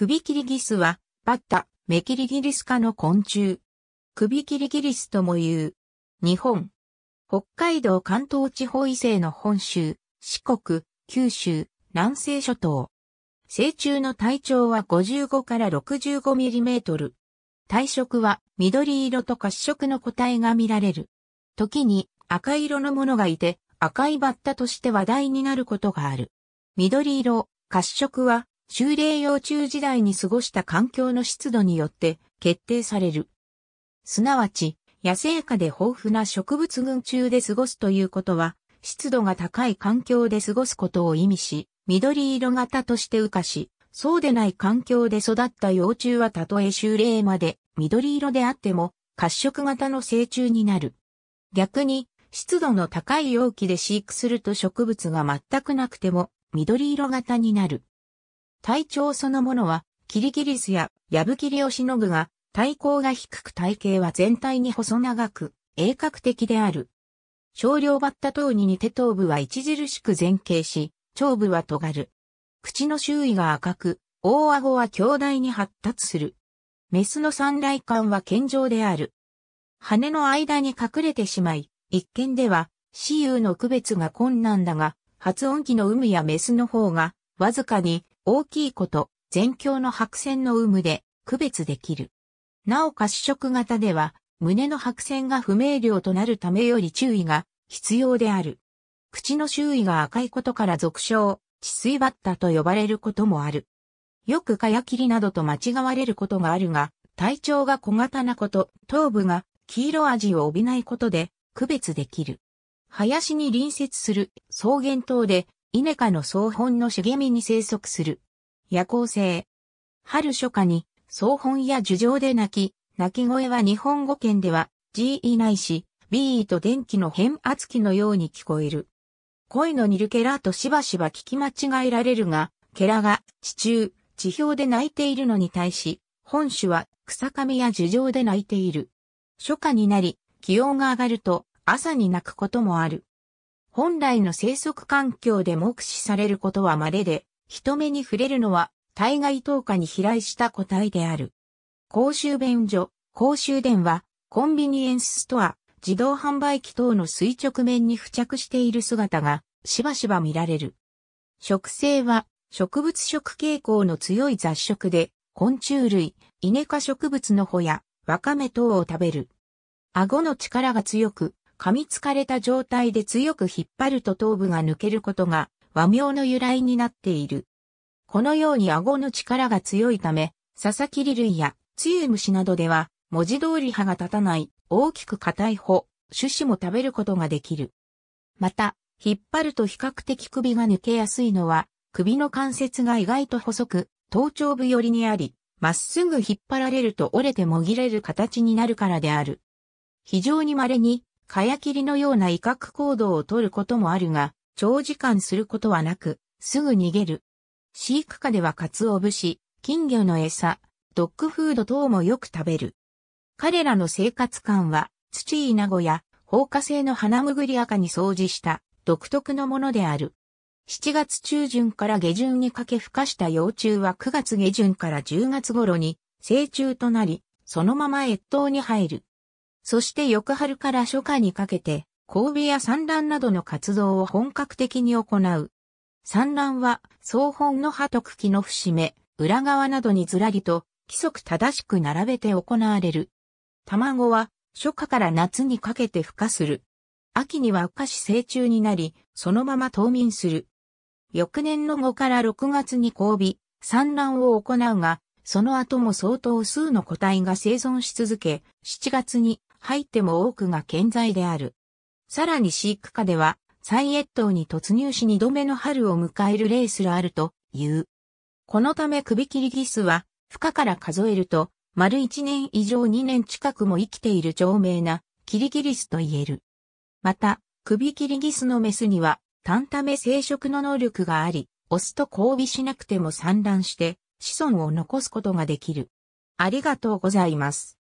首切りギスは、バッタ、メキリギリス科の昆虫。首切りギリスとも言う。日本。北海道関東地方異性の本州、四国、九州、南西諸島。成虫の体長は55から65ミリメートル。体色は緑色と褐色の個体が見られる。時に赤色のものがいて赤いバッタとして話題になることがある。緑色、褐色は修霊幼虫時代に過ごした環境の湿度によって決定される。すなわち、野生下で豊富な植物群中で過ごすということは、湿度が高い環境で過ごすことを意味し、緑色型として羽化し、そうでない環境で育った幼虫はたとえ修霊まで緑色であっても、褐色型の成虫になる。逆に、湿度の高い容器で飼育すると植物が全くなくても、緑色型になる。体長そのものは、キリギリスやヤブキリをしのぐが、体高が低く体型は全体に細長く、鋭角的である。少量バッタ等に似て頭部は著しく前傾し、頭部は尖る。口の周囲が赤く、大顎は強大に発達する。メスの産来管は健常である。羽の間に隠れてしまい、一見では、雌雄の区別が困難だが、発音器の有無やメスの方が、わずかに大きいこと、全境の白線の有無で区別できる。なおか色型では、胸の白線が不明瞭となるためより注意が必要である。口の周囲が赤いことから俗称、治水バッタと呼ばれることもある。よくかやきりなどと間違われることがあるが、体調が小型なこと、頭部が黄色味を帯びないことで区別できる。林に隣接する草原島で稲科の草本の茂みに生息する。夜行性。春初夏に草本や樹上で鳴き、鳴き声は日本語圏では GE ないし BE と電気の変圧器のように聞こえる。声の似るケラとしばしば聞き間違えられるが、ケラが地中、地表で鳴いているのに対し、本種は草上や樹上で鳴いている。初夏になり、気温が上がると朝に鳴くこともある。本来の生息環境で目視されることは稀で、人目に触れるのは、体外透下に飛来した個体である。公衆便所、公衆電話、コンビニエンスストア、自動販売機等の垂直面に付着している姿が、しばしば見られる。食生は、植物食傾向の強い雑食で、昆虫類、イネ科植物の穂や、わかめ等を食べる。顎の力が強く、噛みつかれた状態で強く引っ張ると頭部が抜けることが和名の由来になっている。このように顎の力が強いため、ササキリ類やツユムシなどでは文字通り歯が立たない大きく硬い穂、種子も食べることができる。また、引っ張ると比較的首が抜けやすいのは、首の関節が意外と細く、頭頂部寄りにあり、まっすぐ引っ張られると折れてもぎれる形になるからである。非常に稀にかやきりのような威嚇行動をとることもあるが、長時間することはなく、すぐ逃げる。飼育下では鰹節、金魚の餌、ドッグフード等もよく食べる。彼らの生活感は、土イナゴや、放火性の花むぐり赤に掃除した独特のものである。7月中旬から下旬にかけ孵化した幼虫は9月下旬から10月頃に成虫となり、そのまま越冬に入る。そして翌春から初夏にかけて、交尾や産卵などの活動を本格的に行う。産卵は、総本の葉と茎の節目、裏側などにずらりと、規則正しく並べて行われる。卵は、初夏から夏にかけて孵化する。秋には孵化し成虫になり、そのまま冬眠する。翌年の5から6月に交尾、産卵を行うが、その後も相当数の個体が生存し続け、7月に入っても多くが健在である。さらに飼育下では、サイエットに突入し二度目の春を迎えるレースがあるという。このため首切りギスは、負荷から数えると、丸一年以上二年近くも生きている長命な、キリギリスと言える。また、首切りギスのメスには、単ため生殖の能力があり、オスと交尾しなくても産卵して、子孫を残すことができる。ありがとうございます。